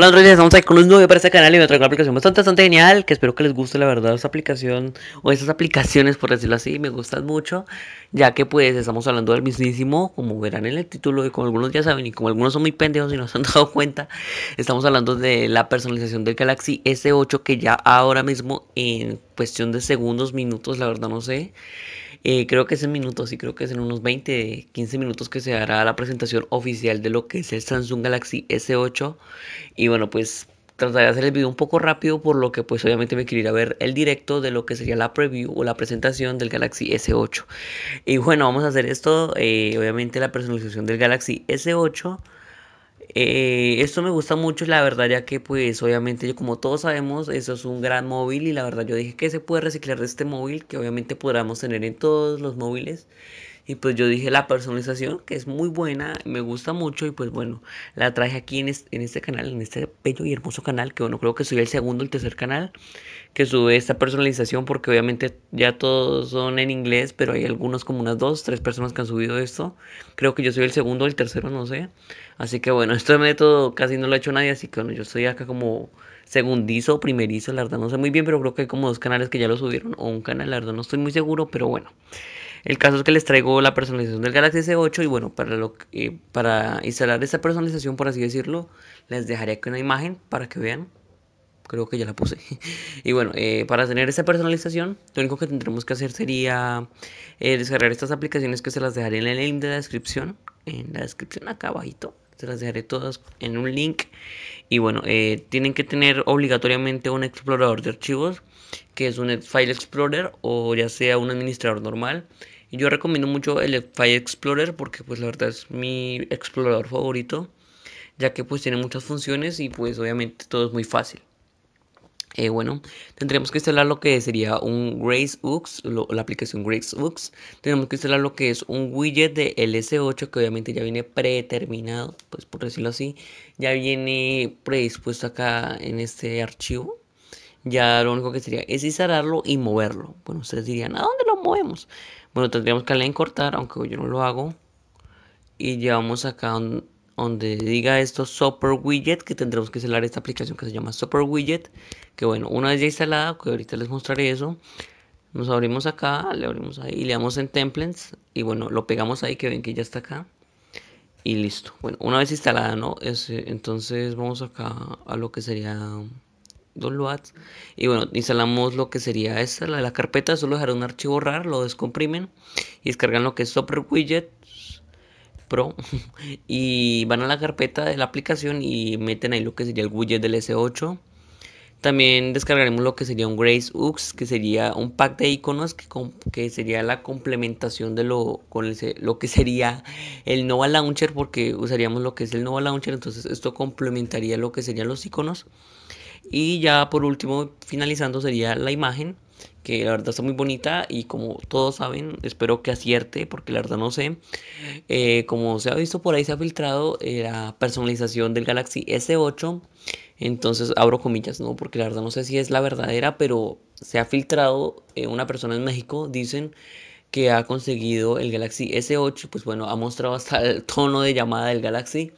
Hola Android, estamos aquí con un nuevo para este canal y me traigo una aplicación bastante, bastante genial que espero que les guste la verdad esa aplicación o esas aplicaciones por decirlo así me gustan mucho ya que pues estamos hablando del mismísimo como verán en el título y como algunos ya saben y como algunos son muy pendejos y no se han dado cuenta estamos hablando de la personalización del Galaxy S8 que ya ahora mismo en cuestión de segundos, minutos la verdad no sé eh, creo que es en minutos sí creo que es en unos 20, 15 minutos que se hará la presentación oficial de lo que es el Samsung Galaxy S8. Y bueno, pues trataré de hacer el video un poco rápido por lo que pues obviamente me quiero a ver el directo de lo que sería la preview o la presentación del Galaxy S8. Y bueno, vamos a hacer esto, eh, obviamente la personalización del Galaxy S8. Eh, esto me gusta mucho, la verdad, ya que pues obviamente yo como todos sabemos, eso es un gran móvil y la verdad yo dije que se puede reciclar de este móvil, que obviamente podamos tener en todos los móviles. Y pues yo dije la personalización, que es muy buena, me gusta mucho y pues bueno, la traje aquí en, en este canal, en este bello y hermoso canal, que bueno, creo que soy el segundo, el tercer canal que sube esta personalización, porque obviamente ya todos son en inglés, pero hay algunos como unas dos, tres personas que han subido esto. Creo que yo soy el segundo, el tercero, no sé. Así que bueno, este método casi no lo ha hecho nadie, así que bueno, yo estoy acá como segundizo o primerizo, la verdad no sé muy bien, pero creo que hay como dos canales que ya lo subieron, o un canal, la verdad no estoy muy seguro, pero bueno. El caso es que les traigo la personalización del Galaxy S8 y bueno, para, lo, eh, para instalar esta personalización, por así decirlo, les dejaré aquí una imagen para que vean. Creo que ya la puse. y bueno, eh, para tener esta personalización, lo único que tendremos que hacer sería eh, descargar estas aplicaciones que se las dejaré en el link de la descripción. En la descripción acá abajito. Se las dejaré todas en un link. Y bueno, eh, tienen que tener obligatoriamente un explorador de archivos que es un File Explorer o ya sea un administrador normal. Y yo recomiendo mucho el File Explorer porque pues la verdad es mi explorador favorito, ya que pues tiene muchas funciones y pues obviamente todo es muy fácil. Eh, bueno, tendríamos que instalar lo que sería un GraceBooks, la aplicación GraceBooks. Tenemos que instalar lo que es un widget de LS8 que obviamente ya viene predeterminado, pues por decirlo así, ya viene predispuesto acá en este archivo ya lo único que sería es instalarlo y moverlo. Bueno, ustedes dirían, ¿a dónde lo movemos? Bueno, tendríamos que darle en cortar, aunque yo no lo hago. Y llevamos acá donde diga esto Super Widget, que tendremos que instalar esta aplicación que se llama Super Widget. Que bueno, una vez ya instalada, que ahorita les mostraré eso. Nos abrimos acá, le abrimos ahí y le damos en Templates. Y bueno, lo pegamos ahí que ven que ya está acá. Y listo. Bueno, una vez instalada, ¿no? Es, entonces vamos acá a lo que sería 2 Y bueno, instalamos lo que sería esta, la, carpeta, solo dejar un archivo RAR, lo descomprimen y descargan lo que es Software widgets Pro y van a la carpeta de la aplicación y meten ahí lo que sería el widget del S8 también descargaremos lo que sería un Grace UX, que sería un pack de iconos que, que sería la complementación de lo, con lo que sería el Nova Launcher, porque usaríamos lo que es el Nova Launcher, entonces esto complementaría lo que serían los iconos. Y ya por último, finalizando, sería la imagen, que la verdad está muy bonita y como todos saben, espero que acierte, porque la verdad no sé. Eh, como se ha visto por ahí, se ha filtrado eh, la personalización del Galaxy S8 entonces abro comillas, ¿no? Porque la verdad no sé si es la verdadera, pero se ha filtrado eh, una persona en México, dicen que ha conseguido el Galaxy S8, pues bueno, ha mostrado hasta el tono de llamada del Galaxy.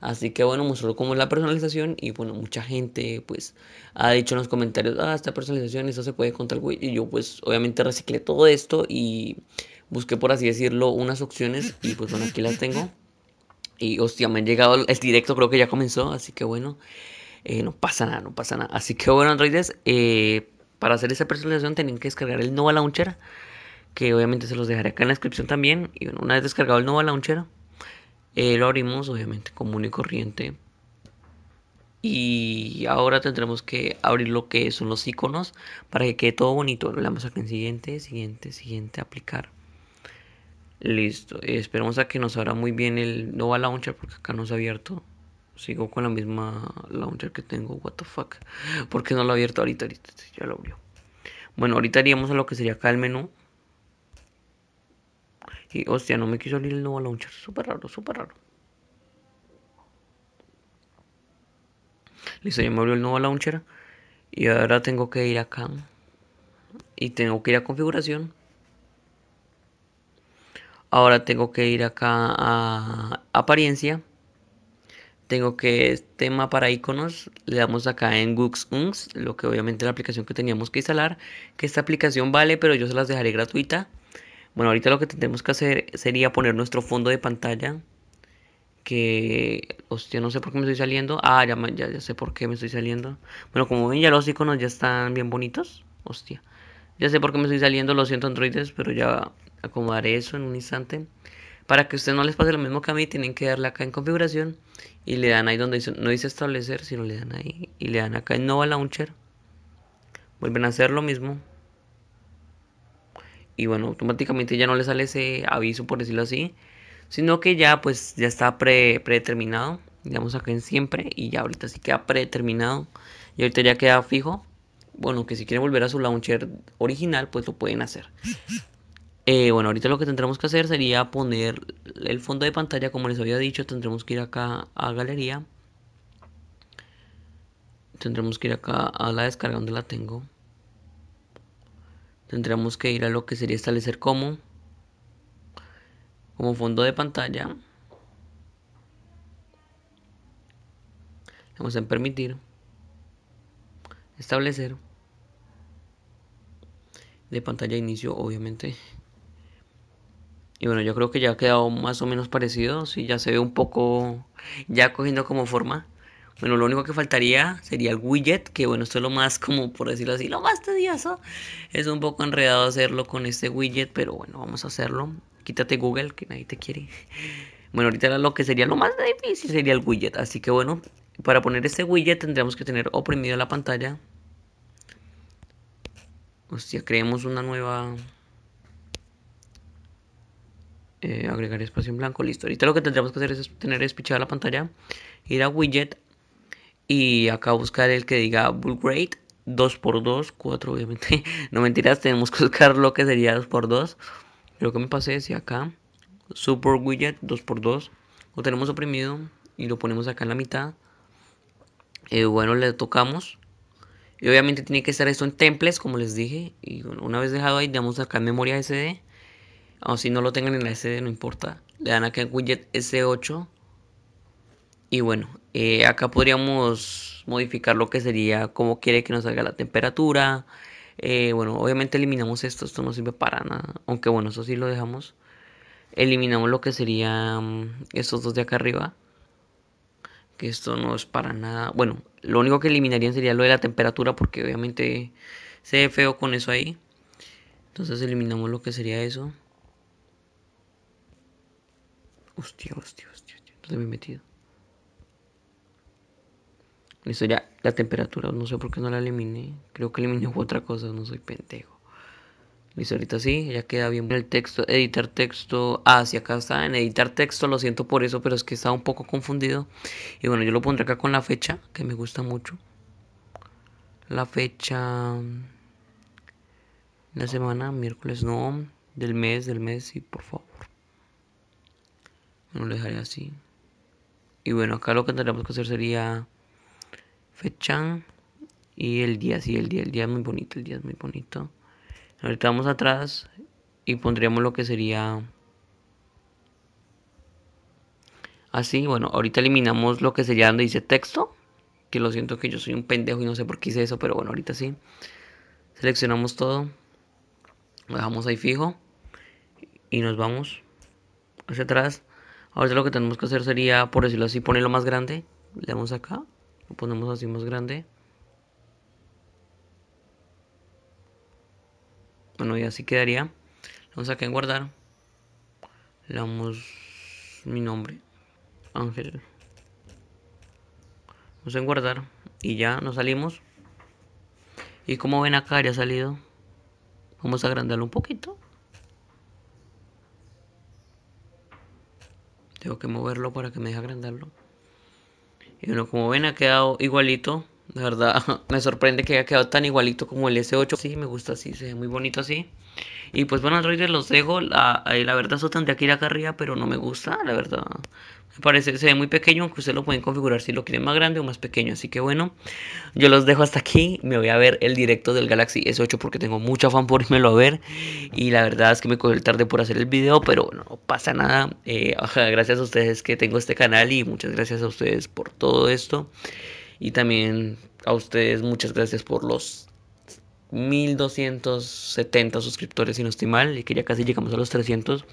Así que bueno, mostró cómo es la personalización y bueno, mucha gente pues ha dicho en los comentarios, ah, esta personalización, eso se puede contar, güey. Y yo pues obviamente reciclé todo esto y busqué por así decirlo unas opciones y pues bueno, aquí las tengo. Y hostia, me han llegado el directo, creo que ya comenzó, así que bueno. Eh, no pasa nada, no pasa nada. Así que bueno, Androides, eh, para hacer esa personalización Tienen que descargar el Nova Launcher, que obviamente se los dejaré acá en la descripción también. Y una vez descargado el Nova Launcher, eh, lo abrimos obviamente común y corriente. Y ahora tendremos que abrir lo que son los iconos para que quede todo bonito. Le damos acá en siguiente, siguiente, siguiente, aplicar. Listo. esperamos esperemos a que nos abra muy bien el Nova Launcher porque acá no se ha abierto. Sigo con la misma launcher que tengo. What the fuck. ¿Por qué no la he abierto ahorita? ya la abrió. Bueno, ahorita iríamos a lo que sería acá el menú. Y hostia, no me quiso abrir el nuevo launcher. Súper raro, súper raro. Listo, ya me abrió el nuevo launcher. Y ahora tengo que ir acá. Y tengo que ir a configuración. Ahora tengo que ir acá a apariencia. Tengo que tema para iconos, le damos acá en books lo que obviamente es la aplicación que teníamos que instalar, que esta aplicación vale, pero yo se las dejaré gratuita. Bueno, ahorita lo que tendremos que hacer sería poner nuestro fondo de pantalla, que hostia, no sé por qué me estoy saliendo. Ah, ya, ya, ya sé por qué me estoy saliendo. Bueno, como ven ya los iconos ya están bien bonitos. Hostia. Ya sé por qué me estoy saliendo, lo siento androides, pero ya acomodaré eso en un instante. Para que usted no les pase lo mismo que a mí, tienen que darle acá en configuración y le dan ahí donde dice, no dice establecer, sino le dan ahí y le dan acá en Nova Launcher. Vuelven a hacer lo mismo. Y bueno, automáticamente ya no les sale ese aviso, por decirlo así, sino que ya pues ya está pre, predeterminado. Digamos acá en siempre y ya ahorita sí queda predeterminado y ahorita ya queda fijo bueno, que si quieren volver a su launcher original, pues lo pueden hacer. Eh, bueno, ahorita lo que tendremos que hacer sería poner el fondo de pantalla, como les había dicho, tendremos que ir acá a galería. Tendremos que ir acá a la descarga donde la tengo. Tendremos que ir a lo que sería establecer como. Como fondo de pantalla. Vamos a permitir. Establecer. De pantalla inicio, obviamente. Y bueno, yo creo que ya ha quedado más o menos parecido, sí, ya se ve un poco, ya cogiendo como forma. Bueno, lo único que faltaría sería el widget, que bueno, esto es lo más como, por decirlo así, lo más tedioso. Es un poco enredado hacerlo con este widget, pero bueno, vamos a hacerlo. Quítate Google, que nadie te quiere. Bueno, ahorita lo que sería lo más difícil sería el widget. Así que bueno, para poner este widget tendríamos que tener oprimido la pantalla. Hostia, creemos una nueva... Eh, agregar espacio en blanco, listo. Ahorita lo que tendremos que hacer es tener despichada la pantalla, ir a widget y acá buscar el que diga bull grade 2x2, 4 obviamente, no mentiras, tenemos que buscar lo que sería 2x2. Lo que me pasé es acá, super widget 2x2, lo tenemos oprimido y lo ponemos acá en la mitad. Eh, bueno, le tocamos. Y obviamente tiene que estar esto en temples, como les dije. Y una vez dejado ahí, damos acá en memoria SD Aun si no lo tengan en la SD, no importa. Le dan acá en widget S8. Y bueno, eh, acá podríamos modificar lo que sería cómo quiere que nos salga la temperatura. Eh, bueno, obviamente eliminamos esto, esto no sirve para nada. Aunque bueno, eso sí lo dejamos. Eliminamos lo que serían mm, estos dos de acá arriba. Que esto no es para nada. Bueno, lo único que eliminarían sería lo de la temperatura porque obviamente se ve feo con eso ahí. Entonces eliminamos lo que sería eso. Hostia, hostia, hostia, hostia. ¿Dónde me he metido? Listo, ya. La temperatura, no sé por qué no la eliminé. Creo que eliminé otra cosa, no soy pendejo. Listo, ahorita sí, ya queda bien el texto. Editar texto. Ah, sí, acá está en editar texto. Lo siento por eso, pero es que estaba un poco confundido. Y bueno, yo lo pondré acá con la fecha, que me gusta mucho. La fecha. La semana, miércoles, no. Del mes, del mes, sí, por favor. No lo dejaré así. Y bueno, acá lo que tendríamos que hacer sería fecha y el día. Sí, el día, el día es muy bonito, el día es muy bonito. Ahorita vamos atrás y pondríamos lo que sería así. Bueno, ahorita eliminamos lo que sería donde dice texto. Que lo siento que yo soy un pendejo y no sé por qué hice eso, pero bueno, ahorita sí. Seleccionamos todo. Lo dejamos ahí fijo. Y nos vamos hacia atrás. Ahora lo que tenemos que hacer sería, por decirlo así, ponerlo más grande. Le damos acá, lo ponemos así más grande. Bueno, y así quedaría. Vamos damos acá en guardar. Le damos mi nombre, Ángel. Vamos en guardar y ya nos salimos. Y como ven acá ya ha salido. Vamos a agrandarlo un poquito. Tengo que moverlo para que me deje agrandarlo. Y bueno, como ven, ha quedado igualito la verdad, me sorprende que haya quedado tan igualito como el S8. Sí, me gusta así, se ve muy bonito así. Y pues bueno, Android los dejo. La, eh, la verdad, eso tendría que ir acá arriba, pero no me gusta, la verdad. Me parece, que se ve muy pequeño, aunque ustedes lo pueden configurar si lo quieren más grande o más pequeño. Así que bueno, yo los dejo hasta aquí. Me voy a ver el directo del Galaxy S8 porque tengo mucha fan por irme a ver. Y la verdad es que me cogió el tarde por hacer el video, pero bueno, no pasa nada. Eh, gracias a ustedes que tengo este canal y muchas gracias a ustedes por todo esto. Y también a ustedes muchas gracias por los 1270 suscriptores, si no estoy mal, y que ya casi llegamos a los 300.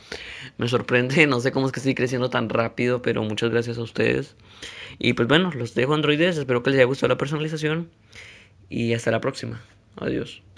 Me sorprende, no sé cómo es que estoy creciendo tan rápido, pero muchas gracias a ustedes. Y pues bueno, los dejo androides, espero que les haya gustado la personalización y hasta la próxima. Adiós.